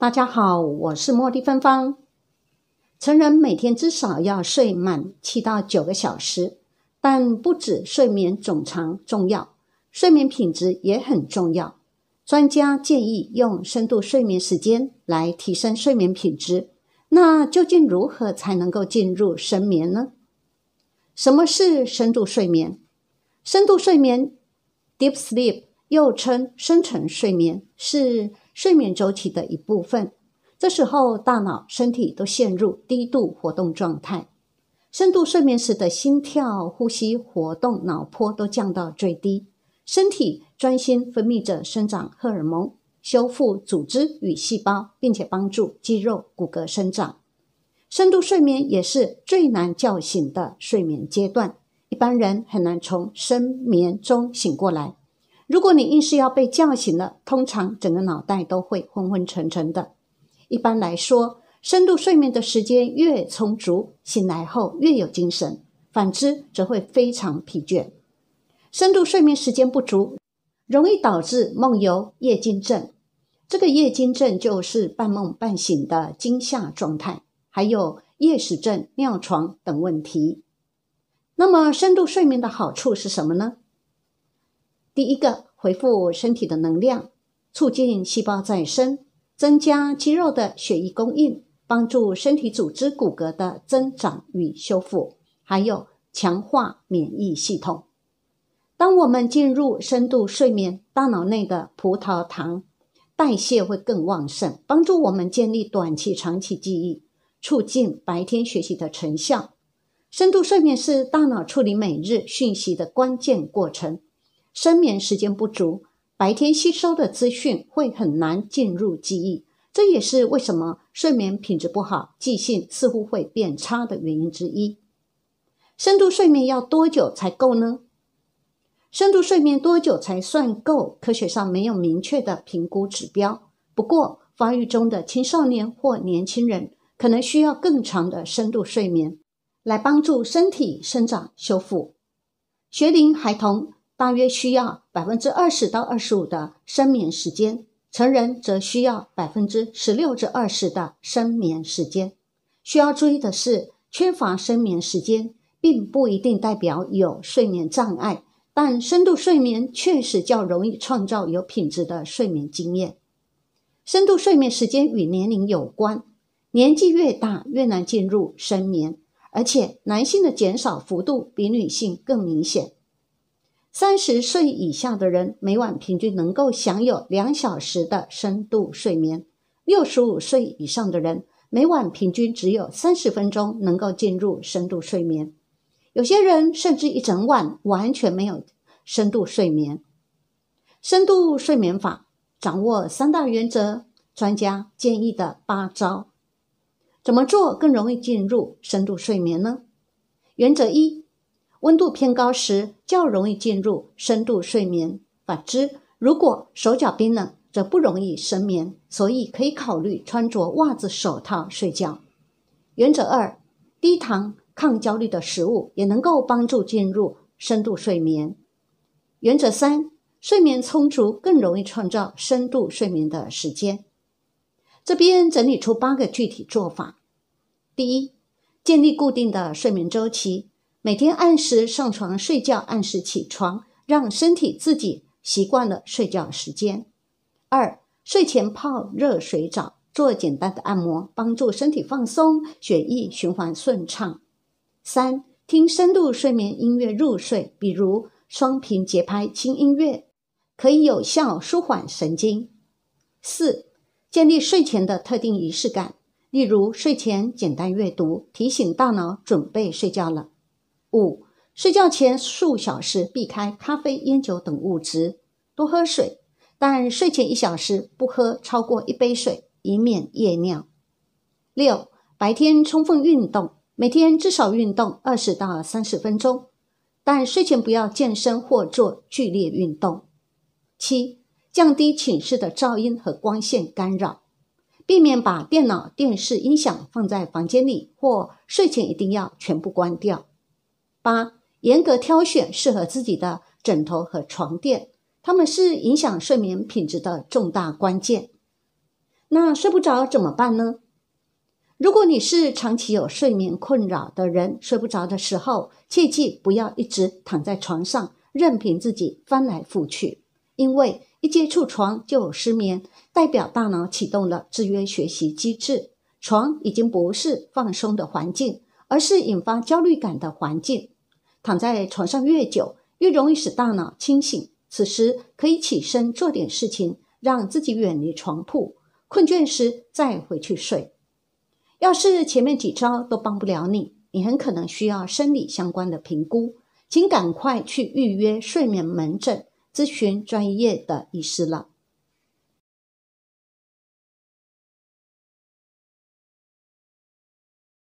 大家好，我是茉莉芬芳。成人每天至少要睡满七到九个小时，但不止睡眠总长重要，睡眠品质也很重要。专家建议用深度睡眠时间来提升睡眠品质。那究竟如何才能够进入深眠呢？什么是深度睡眠？深度睡眠 （deep sleep） 又称深层睡眠，是。睡眠周期的一部分，这时候大脑、身体都陷入低度活动状态。深度睡眠时的心跳、呼吸活动、脑波都降到最低，身体专心分泌着生长荷尔蒙，修复组织与细胞，并且帮助肌肉、骨骼生长。深度睡眠也是最难叫醒的睡眠阶段，一般人很难从深眠中醒过来。如果你硬是要被叫醒了，通常整个脑袋都会昏昏沉沉的。一般来说，深度睡眠的时间越充足，醒来后越有精神；反之，则会非常疲倦。深度睡眠时间不足，容易导致梦游、夜惊症。这个夜惊症就是半梦半醒的惊吓状态，还有夜屎症、尿床等问题。那么，深度睡眠的好处是什么呢？第一个，回复身体的能量，促进细胞再生，增加肌肉的血液供应，帮助身体组织骨骼的增长与修复，还有强化免疫系统。当我们进入深度睡眠，大脑内的葡萄糖代谢会更旺盛，帮助我们建立短期、长期记忆，促进白天学习的成效。深度睡眠是大脑处理每日讯息的关键过程。睡眠时间不足，白天吸收的资讯会很难进入记忆，这也是为什么睡眠品质不好，记性似乎会变差的原因之一。深度睡眠要多久才够呢？深度睡眠多久才算够？科学上没有明确的评估指标。不过，发育中的青少年或年轻人可能需要更长的深度睡眠，来帮助身体生长修复。学龄孩童。大约需要百分之二十到二十五的深眠时间，成人则需要百分之十六至二十的深眠时间。需要注意的是，缺乏深眠时间并不一定代表有睡眠障碍，但深度睡眠确实较容易创造有品质的睡眠经验。深度睡眠时间与年龄有关，年纪越大越难进入深眠，而且男性的减少幅度比女性更明显。三十岁以下的人每晚平均能够享有两小时的深度睡眠，六十五岁以上的人每晚平均只有三十分钟能够进入深度睡眠，有些人甚至一整晚完全没有深度睡眠。深度睡眠法掌握三大原则，专家建议的八招，怎么做更容易进入深度睡眠呢？原则一。温度偏高时较容易进入深度睡眠，反之，如果手脚冰冷，则不容易深眠。所以可以考虑穿着袜子、手套睡觉。原则二：低糖抗焦虑的食物也能够帮助进入深度睡眠。原则三：睡眠充足更容易创造深度睡眠的时间。这边整理出八个具体做法：第一，建立固定的睡眠周期。每天按时上床睡觉，按时起床，让身体自己习惯了睡觉时间。二、睡前泡热水澡，做简单的按摩，帮助身体放松，血液循环顺畅。三、听深度睡眠音乐入睡，比如双频节拍轻音乐，可以有效舒缓神经。四、建立睡前的特定仪式感，例如睡前简单阅读，提醒大脑准备睡觉了。五、睡觉前数小时避开咖啡、烟酒等物质，多喝水，但睡前一小时不喝超过一杯水，以免夜尿。六、白天充分运动，每天至少运动二十到三十分钟，但睡前不要健身或做剧烈运动。七、降低寝室的噪音和光线干扰，避免把电脑、电视、音响放在房间里，或睡前一定要全部关掉。八、严格挑选适合自己的枕头和床垫，它们是影响睡眠品质的重大关键。那睡不着怎么办呢？如果你是长期有睡眠困扰的人，睡不着的时候，切记不要一直躺在床上，任凭自己翻来覆去，因为一接触床就失眠，代表大脑启动了制约学习机制，床已经不是放松的环境，而是引发焦虑感的环境。躺在床上越久，越容易使大脑清醒。此时可以起身做点事情，让自己远离床铺。困倦时再回去睡。要是前面几招都帮不了你，你很可能需要生理相关的评估，请赶快去预约睡眠门诊，咨询专业的医师了。